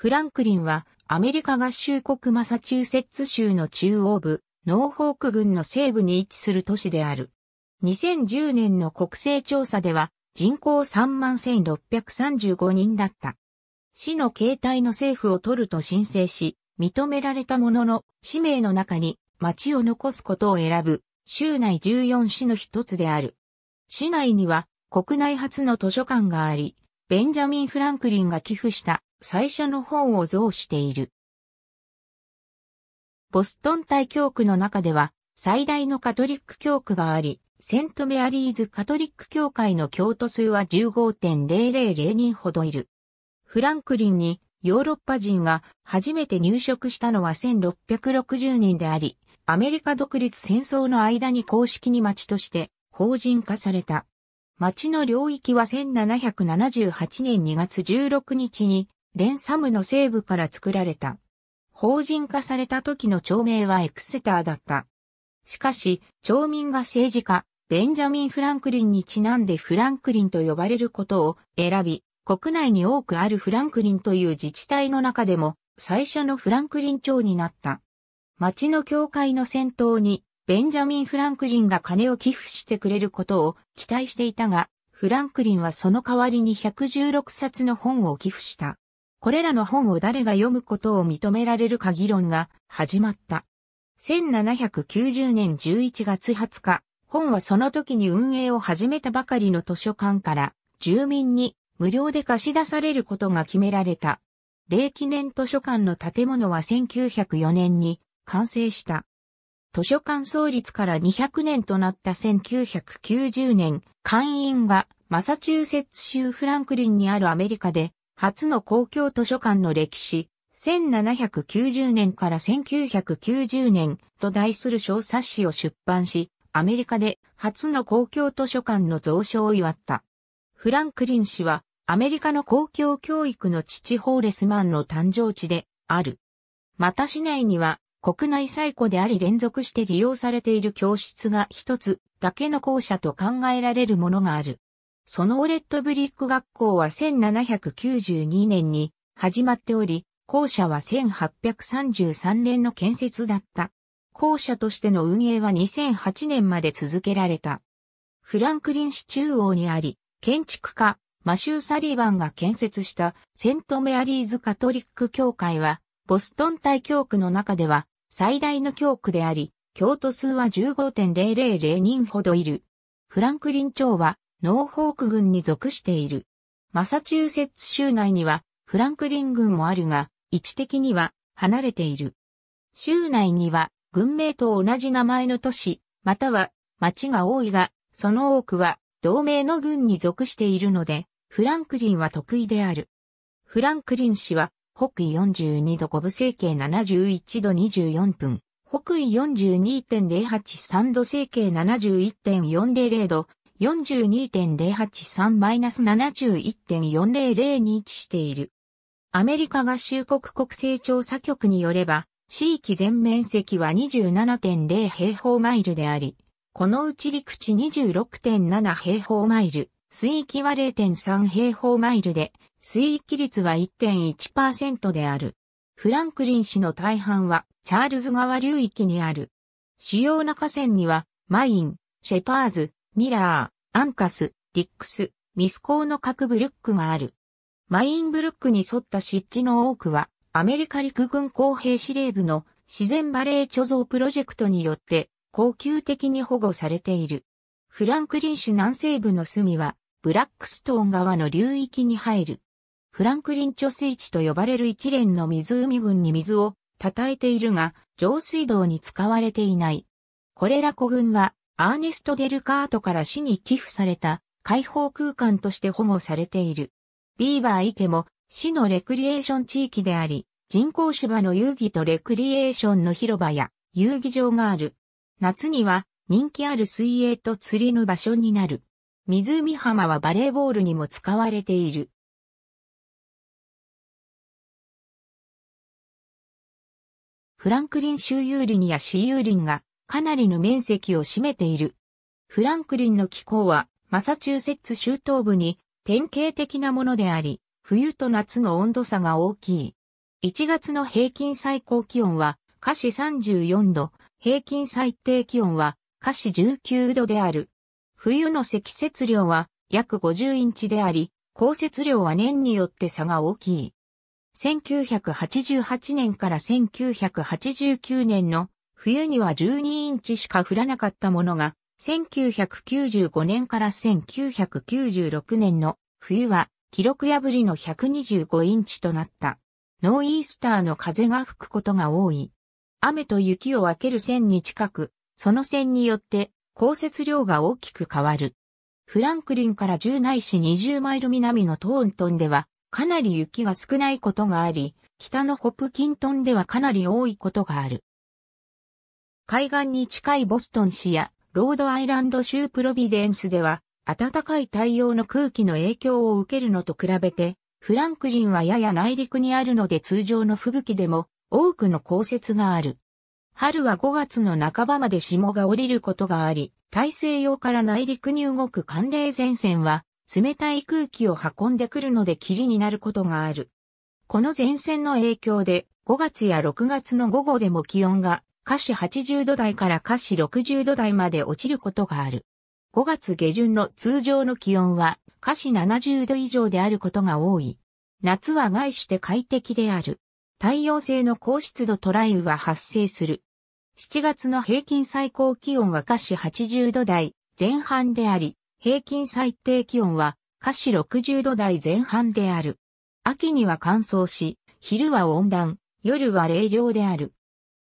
フランクリンはアメリカ合衆国マサチューセッツ州の中央部、ノーホーク郡の西部に位置する都市である。2010年の国勢調査では人口31,635人だった。市の形態の政府を取ると申請し、認められたものの、氏名の中に町を残すことを選ぶ、州内14市の一つである。市内には国内初の図書館があり、ベンジャミン・フランクリンが寄付した最初の本を贈している。ボストン大教区の中では最大のカトリック教区があり、セントメアリーズカトリック教会の教徒数は1 5 0 0 0人ほどいる。フランクリンにヨーロッパ人が初めて入植したのは1660人であり、アメリカ独立戦争の間に公式に町として法人化された。町の領域は1778年2月16日に、レンサムの西部から作られた。法人化された時の町名はエクセターだった。しかし、町民が政治家、ベンジャミン・フランクリンにちなんでフランクリンと呼ばれることを選び、国内に多くあるフランクリンという自治体の中でも、最初のフランクリン町になった。町の教会の先頭に、ベンジャミン・フランクリンが金を寄付してくれることを期待していたが、フランクリンはその代わりに116冊の本を寄付した。これらの本を誰が読むことを認められるか議論が始まった。1790年11月20日、本はその時に運営を始めたばかりの図書館から住民に無料で貸し出されることが決められた。霊記念図書館の建物は1904年に完成した。図書館創立から200年となった1990年、会員がマサチューセッツ州フランクリンにあるアメリカで初の公共図書館の歴史、1790年から1990年と題する小冊子を出版し、アメリカで初の公共図書館の増書を祝った。フランクリン氏はアメリカの公共教育の父ホーレスマンの誕生地である。また市内には国内最古であり連続して利用されている教室が一つだけの校舎と考えられるものがある。そのオレットブリック学校は1792年に始まっており、校舎は1833年の建設だった。校舎としての運営は2008年まで続けられた。フランクリン市中央にあり、建築家、マシュー・サリバンが建設したセントメアリーズ・カトリック教会はボストン大教区の中では最大の教区であり、教徒数は15.000人ほどいる。フランクリン町はノーホーク軍に属している。マサチューセッツ州内にはフランクリン軍もあるが、位置的には離れている。州内には軍名と同じ名前の都市、または町が多いが、その多くは同盟の軍に属しているので、フランクリンは得意である。フランクリン氏は北緯42度5部整形71度24分、北緯42.083度整形71.400度、42.083-71.400に位置している。アメリカ合衆国国勢調査局によれば、地域全面積は27.0平方マイルであり、このうち陸地26.7平方マイル、水域は0.3平方マイルで、水域率は1.1%である。フランクリン市の大半はチャールズ川流域にある。主要な河川には、マイン、シェパーズ、ミラー、アンカス、リックス、ミスコーの各ブルックがある。マインブルックに沿った湿地の多くは、アメリカ陸軍工兵司令部の自然バレー貯蔵プロジェクトによって、恒久的に保護されている。フランクリン市南西部の隅は、ブラックストーン川の流域に入る。フランクリン貯水池と呼ばれる一連の湖群に水を叩えているが、上水道に使われていない。これら古群は、アーネスト・デルカートから市に寄付された開放空間として保護されている。ビーバー池も市のレクリエーション地域であり、人工芝の遊戯とレクリエーションの広場や遊戯場がある。夏には人気ある水泳と釣りの場所になる。湖浜はバレーボールにも使われている。フランクリン州有林や私有林がかなりの面積を占めている。フランクリンの気候はマサチューセッツ州東部に典型的なものであり、冬と夏の温度差が大きい。1月の平均最高気温は華氏34度、平均最低気温は華氏19度である。冬の積雪量は約50インチであり、降雪量は年によって差が大きい。1988年から1989年の冬には12インチしか降らなかったものが、1995年から1996年の冬は記録破りの125インチとなった。ノーイースターの風が吹くことが多い。雨と雪を分ける線に近く、その線によって降雪量が大きく変わる。フランクリンから10ないし20マイル南のトーントンではかなり雪が少ないことがあり、北のホプキントンではかなり多いことがある。海岸に近いボストン市やロードアイランド州プロビデンスでは暖かい太陽の空気の影響を受けるのと比べて、フランクリンはやや内陸にあるので通常の吹雪でも多くの降雪がある。春は5月の半ばまで霜が降りることがあり、大西洋から内陸に動く寒冷前線は、冷たい空気を運んでくるので霧になることがある。この前線の影響で、5月や6月の午後でも気温が、華氏80度台から華氏60度台まで落ちることがある。5月下旬の通常の気温は、華氏70度以上であることが多い。夏は外して快適である。太陽性の高湿度トライウは発生する。7月の平均最高気温は下肢80度台前半であり、平均最低気温は下肢60度台前半である。秋には乾燥し、昼は温暖、夜は冷涼である。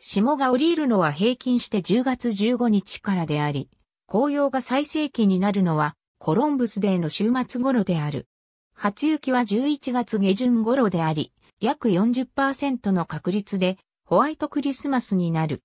霜が降りるのは平均して10月15日からであり、紅葉が最盛期になるのはコロンブスデーの週末頃である。初雪は11月下旬頃であり、約40%の確率でホワイトクリスマスになる。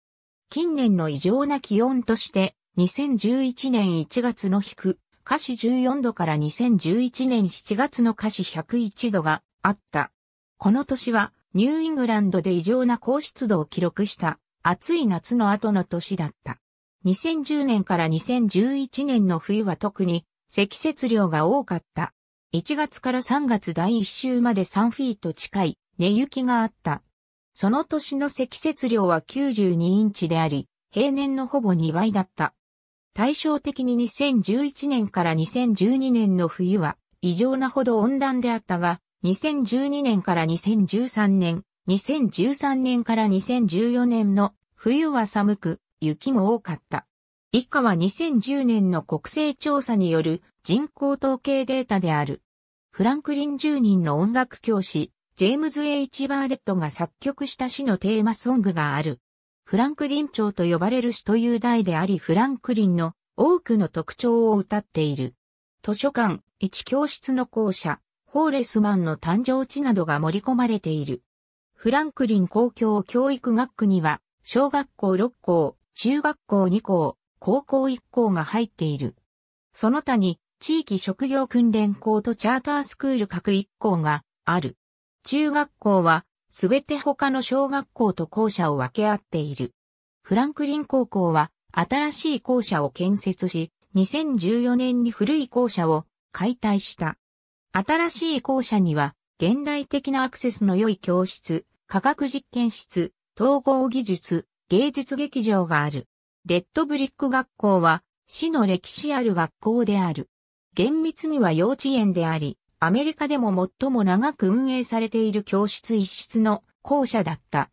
近年の異常な気温として、2011年1月の低、く、華氏14度から2011年7月の華氏101度があった。この年は、ニューイングランドで異常な高湿度を記録した暑い夏の後の年だった。2010年から2011年の冬は特に積雪量が多かった。1月から3月第1週まで3フィート近い寝雪があった。その年の積雪量は92インチであり、平年のほぼ2倍だった。対照的に2011年から2012年の冬は異常なほど温暖であったが、2012年から2013年、2013年から2014年の冬は寒く、雪も多かった。以下は2010年の国勢調査による人口統計データである。フランクリン住人の音楽教師、ジェームズ・ H・ バーレットが作曲した詩のテーマソングがある。フランクリン調と呼ばれる詩という題でありフランクリンの多くの特徴を歌っている。図書館、一教室の校舎、ホーレスマンの誕生地などが盛り込まれている。フランクリン公共教育学区には、小学校6校、中学校2校、高校1校が入っている。その他に、地域職業訓練校とチャータースクール各1校がある。中学校は、すべて他の小学校と校舎を分け合っている。フランクリン高校は、新しい校舎を建設し、2014年に古い校舎を解体した。新しい校舎には、現代的なアクセスの良い教室、科学実験室、統合技術、芸術劇場がある。レッドブリック学校は、市の歴史ある学校である。厳密には幼稚園であり、アメリカでも最も長く運営されている教室一室の校舎だった。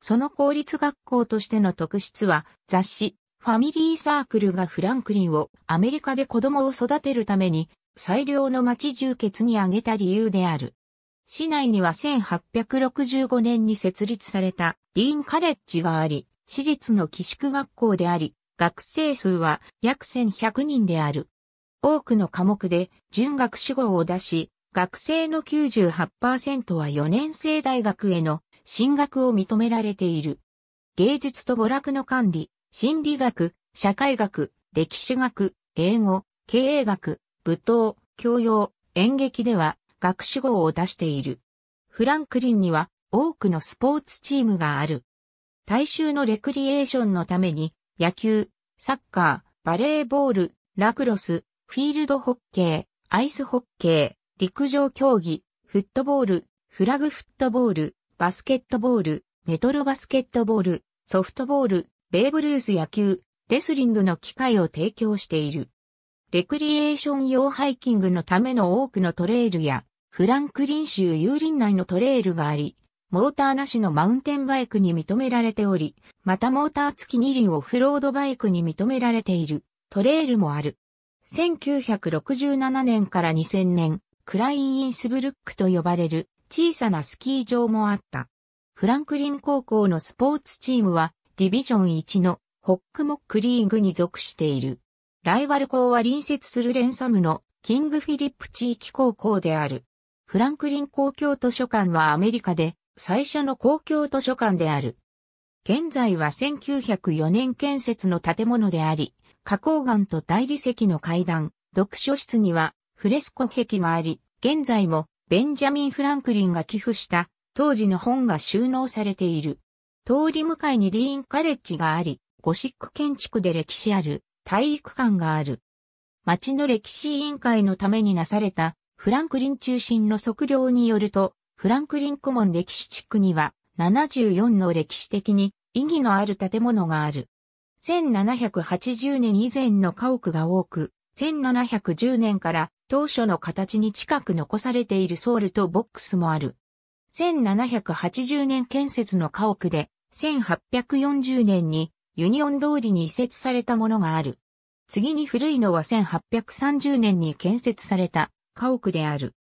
その公立学校としての特質は雑誌、ファミリーサークルがフランクリンをアメリカで子供を育てるために最良の町充血に挙げた理由である。市内には1865年に設立されたディーンカレッジがあり、私立の寄宿学校であり、学生数は約1100人である。多くの科目で準学士号を出し、学生の98%は4年生大学への進学を認められている。芸術と娯楽の管理、心理学、社会学、歴史学、英語、経営学、舞踏、教養、演劇では学士号を出している。フランクリンには多くのスポーツチームがある。大衆のレクリエーションのために野球、サッカー、バレーボール、ラクロス、フィールドホッケー、アイスホッケー、陸上競技、フットボール、フラグフットボール、バスケットボール、メトロバスケットボール、ソフトボール、ベーブ・ルース野球、レスリングの機会を提供している。レクリエーション用ハイキングのための多くのトレイルや、フランクリン州有林内のトレイルがあり、モーターなしのマウンテンバイクに認められており、またモーター付き二輪オフロードバイクに認められているトレイルもある。1967年から2000年、クライン・インスブルックと呼ばれる小さなスキー場もあった。フランクリン高校のスポーツチームはディビジョン1のホックモックリーグに属している。ライバル校は隣接するレンサムのキングフィリップ地域高校である。フランクリン公共図書館はアメリカで最初の公共図書館である。現在は1904年建設の建物であり、花崗岩と大理石の階段、読書室にはフレスコ壁があり、現在もベンジャミン・フランクリンが寄付した当時の本が収納されている。通り向かいにリーンカレッジがあり、ゴシック建築で歴史ある体育館がある。町の歴史委員会のためになされたフランクリン中心の測量によると、フランクリン顧問歴史地区には74の歴史的に意義のある建物がある。1780年以前の家屋が多く、1710年から当初の形に近く残されているソウルとボックスもある。1780年建設の家屋で、1840年にユニオン通りに移設されたものがある。次に古いのは1830年に建設された家屋である。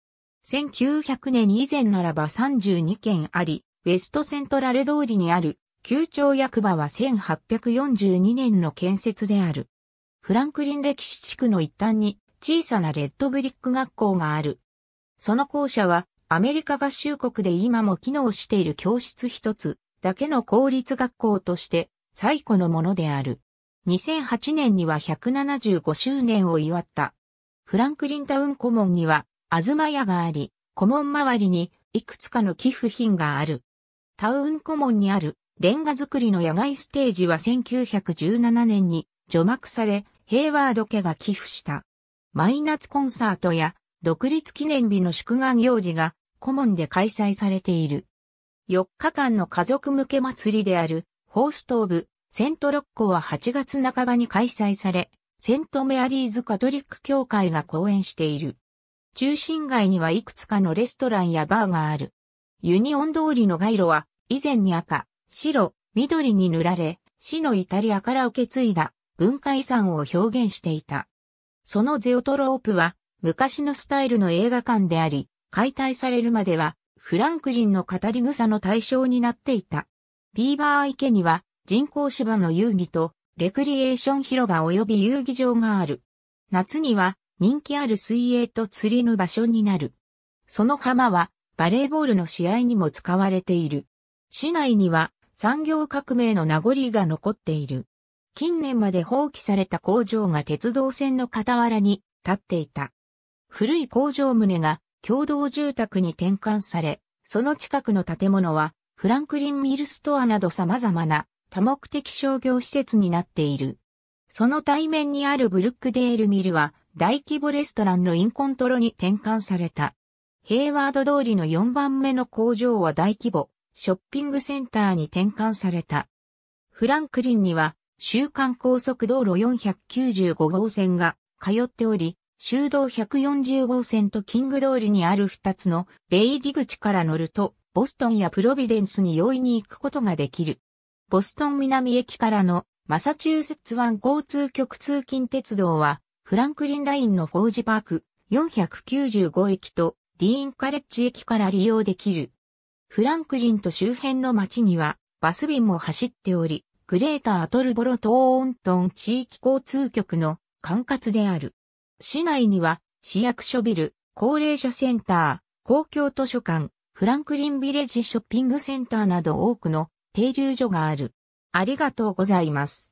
1900年以前ならば32軒あり、ウェストセントラル通りにある旧庁役場は1842年の建設である。フランクリン歴史地区の一端に小さなレッドブリック学校がある。その校舎はアメリカ合衆国で今も機能している教室一つだけの公立学校として最古のものである。2008年には175周年を祝った。フランクリンタウン顧問には、ま屋があり、顧問周りにいくつかの寄付品がある。タウン顧問にあるレンガ造りの野外ステージは1917年に除幕され、ヘイワード家が寄付した。マイナツコンサートや独立記念日の祝賀行事が顧問で開催されている。4日間の家族向け祭りであるホーストーブ、セントロッコは8月半ばに開催され、セントメアリーズカトリック協会が講演している。中心街にはいくつかのレストランやバーがある。ユニオン通りの街路は以前に赤、白、緑に塗られ、死のイタリアから受け継いだ文化遺産を表現していた。そのゼオトロープは昔のスタイルの映画館であり、解体されるまではフランクリンの語り草の対象になっていた。ビーバー池には人工芝の遊戯とレクリエーション広場及び遊戯場がある。夏には人気ある水泳と釣りの場所になる。その浜はバレーボールの試合にも使われている。市内には産業革命の名残が残っている。近年まで放棄された工場が鉄道線の傍らに立っていた。古い工場棟が共同住宅に転換され、その近くの建物はフランクリンミルストアなど様々な多目的商業施設になっている。その対面にあるブルックデールミルは大規模レストランのインコントロに転換された。ヘイワード通りの4番目の工場は大規模ショッピングセンターに転換された。フランクリンには、週間高速道路495号線が通っており、修道140号線とキング通りにある2つの出入り口から乗ると、ボストンやプロビデンスに容易に行くことができる。ボストン南駅からのマサチューセッツ湾交通局通勤鉄道は、フランクリンラインのフォージパーク495駅とディーンカレッジ駅から利用できる。フランクリンと周辺の町にはバス便も走っており、グレータートルボロトーントン地域交通局の管轄である。市内には市役所ビル、高齢者センター、公共図書館、フランクリンビレッジショッピングセンターなど多くの停留所がある。ありがとうございます。